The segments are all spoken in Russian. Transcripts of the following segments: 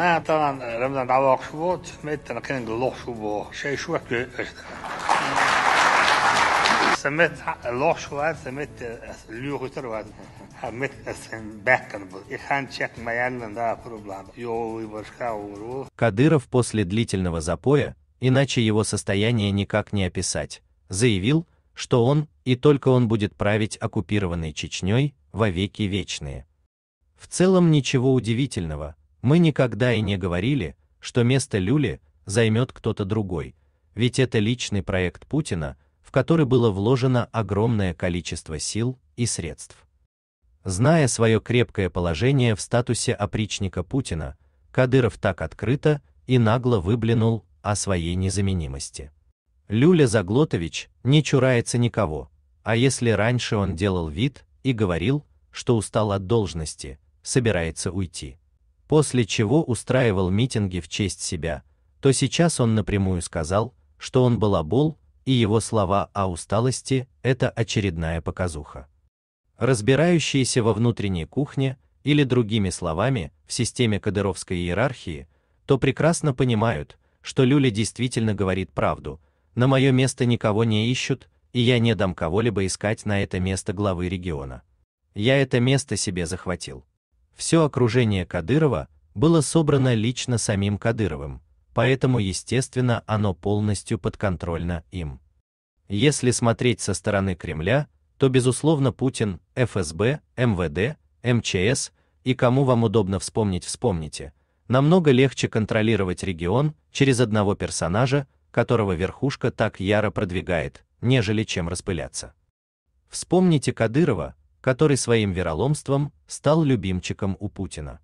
Ah, طبعا لما ندعوه شبوط سميت انا كان الله شبوط شيء شو سميت الله شوات سميت ليو كتر وات سميت باكن и хан чек маялен да проблема йо и башка уру Кадыров после длительного запоя, иначе его состояние никак не описать, заявил, что он и только он будет править оккупированной Чечней во веки вечные. В целом ничего удивительного, мы никогда и не говорили, что место люли займет кто-то другой, ведь это личный проект Путина, в который было вложено огромное количество сил и средств. Зная свое крепкое положение в статусе опричника Путина, Кадыров так открыто и нагло выблинул о своей незаменимости. Люля Заглотович не чурается никого, а если раньше он делал вид и говорил, что устал от должности, собирается уйти, после чего устраивал митинги в честь себя, то сейчас он напрямую сказал, что он был балабол, и его слова о усталости это очередная показуха. Разбирающиеся во внутренней кухне, или другими словами, в системе кадыровской иерархии, то прекрасно понимают, что Люля действительно говорит правду. На мое место никого не ищут, и я не дам кого-либо искать на это место главы региона. Я это место себе захватил. Все окружение Кадырова было собрано лично самим Кадыровым, поэтому, естественно, оно полностью подконтрольно им. Если смотреть со стороны Кремля, то безусловно Путин, ФСБ, МВД, МЧС и кому вам удобно вспомнить, вспомните. Намного легче контролировать регион через одного персонажа, которого верхушка так яро продвигает, нежели чем распыляться. Вспомните Кадырова, который своим вероломством стал любимчиком у Путина.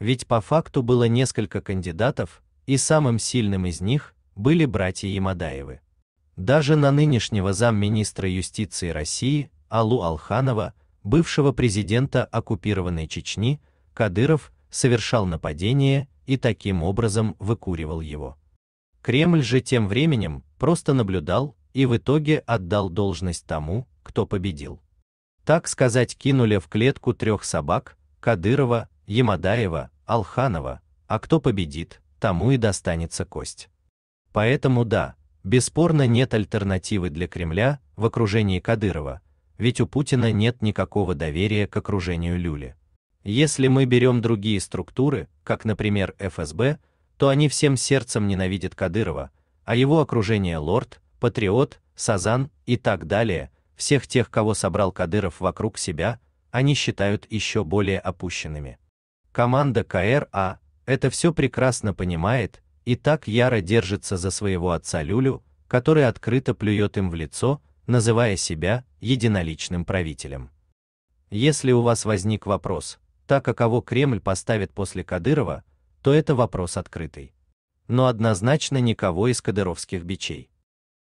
Ведь по факту было несколько кандидатов, и самым сильным из них были братья Ямадаевы. Даже на нынешнего замминистра юстиции России Алу Алханова, бывшего президента оккупированной Чечни, Кадыров совершал нападение и таким образом выкуривал его. Кремль же тем временем просто наблюдал и в итоге отдал должность тому, кто победил так сказать, кинули в клетку трех собак: Кадырова, Емадаева, Алханова, а кто победит, тому и достанется кость. Поэтому да, бесспорно нет альтернативы для Кремля в окружении Кадырова, ведь у Путина нет никакого доверия к окружению Люли. Если мы берем другие структуры, как, например, ФСБ, то они всем сердцем ненавидят Кадырова, а его окружение лорд, патриот, сазан и так далее – всех тех, кого собрал Кадыров вокруг себя, они считают еще более опущенными. Команда КРА это все прекрасно понимает и так яро держится за своего отца Люлю, который открыто плюет им в лицо, называя себя единоличным правителем. Если у вас возник вопрос, так каково Кремль поставит после Кадырова, то это вопрос открытый. Но однозначно никого из кадыровских бичей.